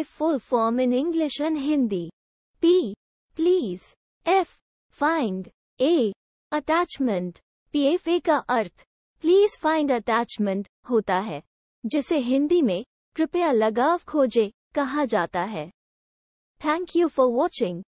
a full form in English and Hindi. P. Please. F. Find. A. Attachment. PFA का अर्थ Please find attachment होता है जिसे हिंदी में कृपया लगाव खोजे कहा जाता है थैंक यू फॉर वॉचिंग